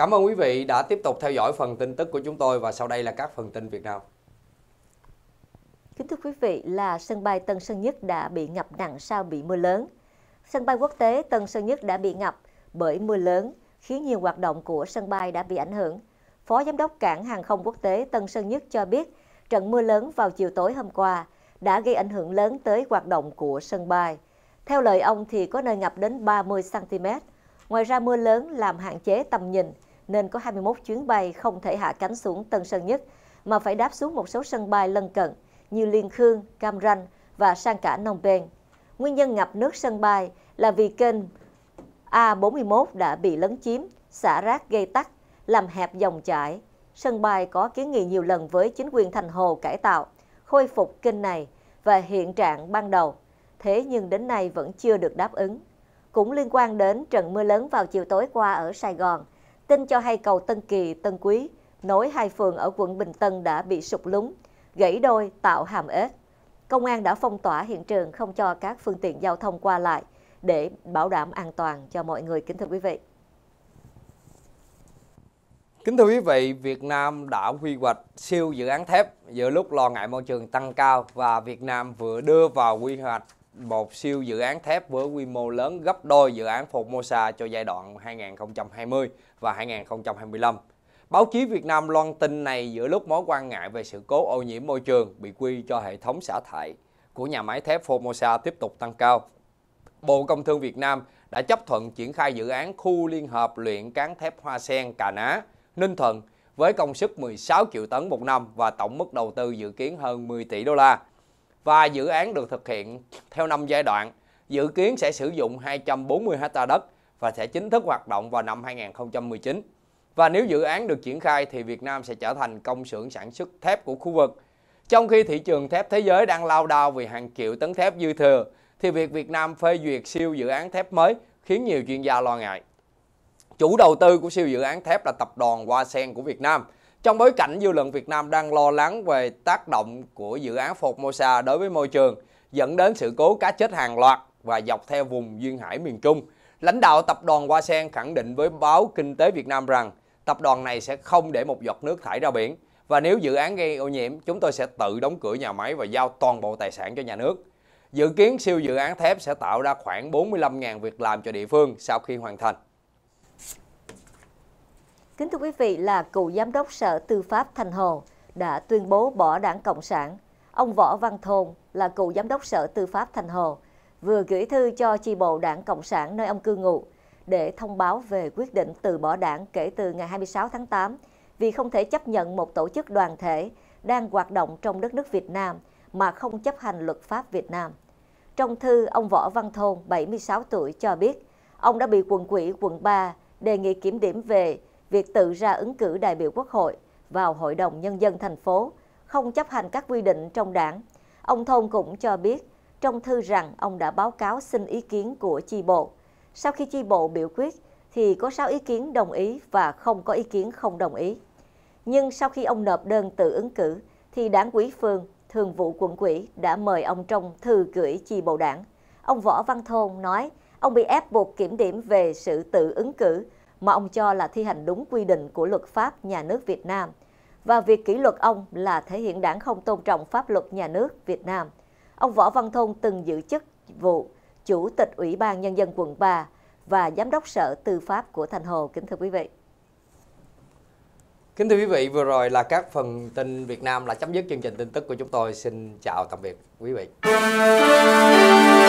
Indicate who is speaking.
Speaker 1: Cảm ơn quý vị đã tiếp tục theo dõi phần tin tức của chúng tôi và sau đây là các phần tin Việt Nam.
Speaker 2: Kính thưa quý vị là sân bay Tân Sơn Nhất đã bị ngập nặng sau bị mưa lớn. Sân bay quốc tế Tân Sơn Nhất đã bị ngập bởi mưa lớn khiến nhiều hoạt động của sân bay đã bị ảnh hưởng. Phó Giám đốc Cảng Hàng không Quốc tế Tân Sơn Nhất cho biết trận mưa lớn vào chiều tối hôm qua đã gây ảnh hưởng lớn tới hoạt động của sân bay. Theo lời ông thì có nơi ngập đến 30cm. Ngoài ra mưa lớn làm hạn chế tầm nhìn, nên có 21 chuyến bay không thể hạ cánh xuống Tân Sơn Nhất, mà phải đáp xuống một số sân bay lân cận như Liên Khương, Cam Ranh và sang cả Nông Bên. Nguyên nhân ngập nước sân bay là vì kênh A41 đã bị lấn chiếm, xả rác gây tắc, làm hẹp dòng chảy. Sân bay có kiến nghị nhiều lần với chính quyền thành hồ cải tạo, khôi phục kênh này và hiện trạng ban đầu. Thế nhưng đến nay vẫn chưa được đáp ứng. Cũng liên quan đến trận mưa lớn vào chiều tối qua ở Sài Gòn, Tin cho hay cầu Tân Kỳ, Tân Quý, nối hai phường ở quận Bình Tân đã bị sụp lún, gãy đôi tạo hàm ếch. Công an đã phong tỏa hiện trường không cho các phương tiện giao thông qua lại để bảo đảm an toàn cho mọi người. Kính thưa quý vị.
Speaker 1: Kính thưa quý vị, Việt Nam đã quy hoạch siêu dự án thép giữa lúc lo ngại môi trường tăng cao và Việt Nam vừa đưa vào quy hoạch một siêu dự án thép với quy mô lớn gấp đôi dự án Formosa cho giai đoạn 2020 và 2025. Báo chí Việt Nam loan tin này giữa lúc mối quan ngại về sự cố ô nhiễm môi trường bị quy cho hệ thống xả thải của nhà máy thép Formosa tiếp tục tăng cao. Bộ Công Thương Việt Nam đã chấp thuận triển khai dự án khu liên hợp luyện cán thép Hoa Sen Cà Ná, Ninh Thuận với công suất 16 triệu tấn một năm và tổng mức đầu tư dự kiến hơn 10 tỷ đô la và dự án được thực hiện theo 5 giai đoạn, dự kiến sẽ sử dụng 240 ha đất và sẽ chính thức hoạt động vào năm 2019. Và nếu dự án được triển khai thì Việt Nam sẽ trở thành công xưởng sản xuất thép của khu vực. Trong khi thị trường thép thế giới đang lao đao vì hàng triệu tấn thép dư thừa, thì việc Việt Nam phê duyệt siêu dự án thép mới khiến nhiều chuyên gia lo ngại. Chủ đầu tư của siêu dự án thép là tập đoàn Hoa Sen của Việt Nam – trong bối cảnh dư luận Việt Nam đang lo lắng về tác động của dự án Formosa đối với môi trường, dẫn đến sự cố cá chết hàng loạt và dọc theo vùng duyên hải miền Trung, lãnh đạo tập đoàn Hoa Sen khẳng định với báo Kinh tế Việt Nam rằng tập đoàn này sẽ không để một giọt nước thải ra biển và nếu dự án gây ô nhiễm, chúng tôi sẽ tự đóng cửa nhà máy và giao toàn bộ tài sản cho nhà nước. Dự kiến siêu dự án thép sẽ tạo ra khoảng 45.000 việc làm cho địa phương sau khi hoàn thành.
Speaker 2: Kính thưa quý vị là cựu giám đốc Sở Tư pháp thành Hồ đã tuyên bố bỏ đảng Cộng sản. Ông Võ Văn Thôn là cựu giám đốc Sở Tư pháp thành Hồ vừa gửi thư cho chi bộ đảng Cộng sản nơi ông cư ngụ để thông báo về quyết định từ bỏ đảng kể từ ngày 26 tháng 8 vì không thể chấp nhận một tổ chức đoàn thể đang hoạt động trong đất nước Việt Nam mà không chấp hành luật pháp Việt Nam. Trong thư, ông Võ Văn Thôn, 76 tuổi, cho biết ông đã bị quận quỹ quận 3 đề nghị kiểm điểm về việc tự ra ứng cử đại biểu Quốc hội vào Hội đồng Nhân dân thành phố, không chấp hành các quy định trong đảng. Ông Thôn cũng cho biết trong thư rằng ông đã báo cáo xin ý kiến của chi bộ. Sau khi chi bộ biểu quyết thì có 6 ý kiến đồng ý và không có ý kiến không đồng ý. Nhưng sau khi ông nộp đơn tự ứng cử thì đảng quỹ phường, thường vụ quận quỹ đã mời ông trong thư gửi chi bộ đảng. Ông Võ Văn Thôn nói ông bị ép buộc kiểm điểm về sự tự ứng cử mà ông cho là thi hành đúng quy định của luật pháp nhà nước Việt Nam và việc kỷ luật ông là thể hiện đảng không tôn trọng pháp luật nhà nước Việt Nam. Ông Võ Văn Thôn từng giữ chức vụ Chủ tịch Ủy ban Nhân dân quận 3 và Giám đốc Sở Tư pháp của Thành Hồ. Kính thưa quý vị.
Speaker 1: Kính thưa quý vị, vừa rồi là các phần tin Việt Nam là chấm dứt chương trình tin tức của chúng tôi. Xin chào tạm biệt quý vị.